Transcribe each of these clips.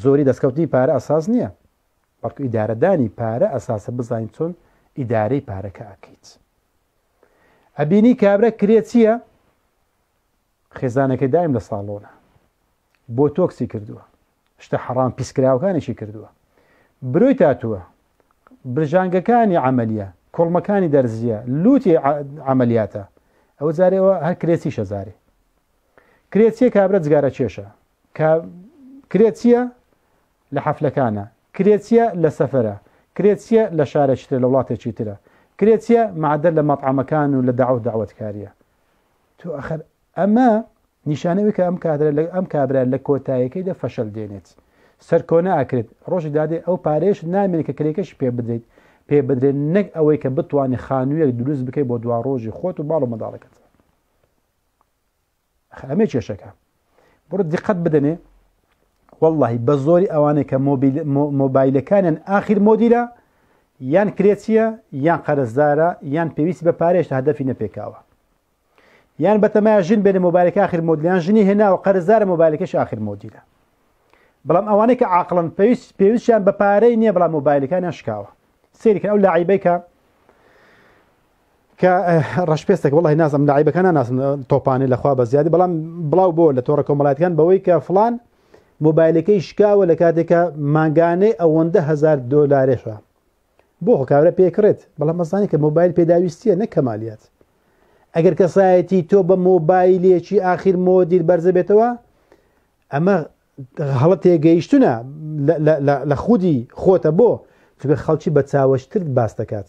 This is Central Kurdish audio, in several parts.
زۆری دەستکەوتنی پارە ئەساس نییە بەڵکو ئیدارەدانی پارە ئەساسە بزانین چۆن ئیدارەی پارەکە ئەکەیت ئەبینی کابرا کرێتیە خێزانەکەی دایم لە ساڵۆنە بۆ تۆکسی کردووە شتە حەڕام پیسکراوەکانیشی کردووە بروی تاتووە برژانگەکانی عملیە کۆڵمەکانی دەرزیە لوتی عملیاتە ئەوە جارێەوە هەر کرێسی شەزارێ کرێتیە کابرا جگارە کێشە کرێتیە لە حەفلەکانە کرێچیە لە سەفرە کرێچیە لە شارەشتر لە وڵاتێکی ترە کرێچیە معدە لە مەطعمەکان و لە داوت داوتکاریە تو ئەخر ئەمە نیشانەوەی کە ئەم کادرە لە ئەم کابرا لە کۆتایەکەی دە فەشل دێنێت سەرکۆنە ئاکرێت ڕۆژی دادێ ئەو پارێش نامێنێت کە کرێکەش پێ بدەیت پێ بدرێن نەک ئەوەی کە بتوانانی خانوویەک دروست بکەیت بۆ دوا ڕۆژی خۆت و باڵ و مەداڵەکەت ئەمێ کێشەکە بڕ دقت بدەنێ واللهی بە زۆری ئەوانەیە کە مۆبایلەکانیان آخر مۆدیرە یان کرێچیە یان قەرزدارە یان پێویستی بە پارێش هەدەفی نەپێکاوە یان بەتەمای ژن بێنە مۆبارەکە آخر مۆدلیان ژنی هێناوە قەرزدارە مۆبایلەکەش آخر مۆدیرە بەڵام ئەوانەیە کە عقلن پێویست پێویستیان بە پارەی نییە بەڵام مۆبایلەکانیان شکاوە سێریکە ئەو لە عیبیکە کە ڕشپێستێک وڵی نازم لە عیبەکانە ناسم تۆپانی لەخوا بە زیادی بەڵام بڵاو بۆ لە تۆڕە کۆمەڵاتیان بەوەی کە فلان مۆبایلەکەی شکاوە لە کاتێکە ماگانەی ئەوەندە هزار دۆلارێشە بۆ خۆکارە پێکرێت بەڵام مەزانانی کە مۆبایل پێداویستیە نەکەمالیات ئەگەر کەسایەتی تۆ بە مۆبایلێکی ئاخیر مۆدیر بەرزە بێتەوە ئەمە هەڵە تێگەیشتونە لە خودی خۆتە بۆ چبێ خەڵکی بە چاوەشتر باس دەکات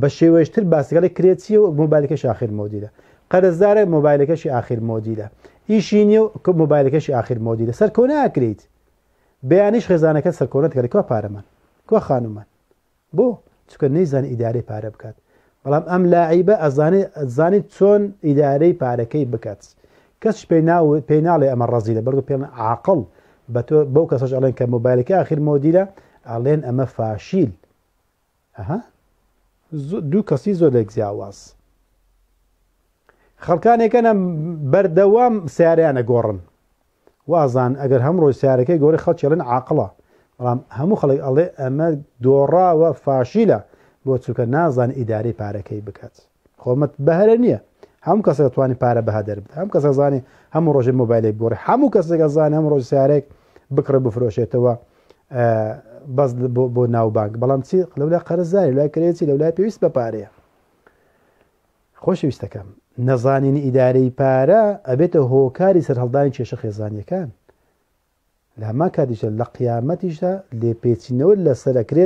بە شێوەشتر باسگەڵی کرێتیەوە مۆبایلەکە شاخیر مۆدیرە قەرزدارە مۆبایلەکەشی آخر مۆدیلە ئیشی نیە و مۆبایلەکەشی آخر مۆدیلە سەرکۆ ناکریت بەیانیش خێزانەکە سەرکۆنت گەلکوە پارەمان کۆ خانومان بۆ چکە نەیزان ئیدارەی پارە بکات بەڵام ئەم لاعیبە ئەزانیت چۆن ئیدارەی پارەکەی بکات کەس پێی ناڵێ ئەمە ڕزی لە بەرگو پێم عقل بە تۆ بەو کەسەش ئەڵێن کە مۆبایلەکە آخر مۆدیلە ئەڵێن ئەمە فاشیل دوو کەسی زۆر لەگزیاواز خەڵکانێکەنە بەردەوام سیاریانە گۆڕن وازان ئەگەر هەم ڕۆی سیارەکەی گۆری خەڵکیێڵن عاقڵە بەڵام هەموو خەڵک ئەڵێ ئەمە دۆڕاوە فاشیلە بۆ چووکە نازان ئیداری پارەکەی بکات خۆمت بەهرە نییە هەم کەسە توانانی پارە بەها دەربێت هەم کەسە زانانی هەموو ڕۆژی مۆبایلی بۆڕی هەموو کەسێکە زانانی هەم ڕۆژ سیارێک بکڕ بفرۆشێتەوە بەس بۆ ناوبانک بەڵام چی لەولای قەرزاری لای کرێتی لەولای پێویست بە پارەیە خۆشویستەکەم نەزانین ئیدارەی پارە ئەبێتە هۆکاری سەرهەڵدانی کێشە خێزانیەکان لاما کاتیشە لە قیامەتیشە لێپێچینەوە لە سەرکرێت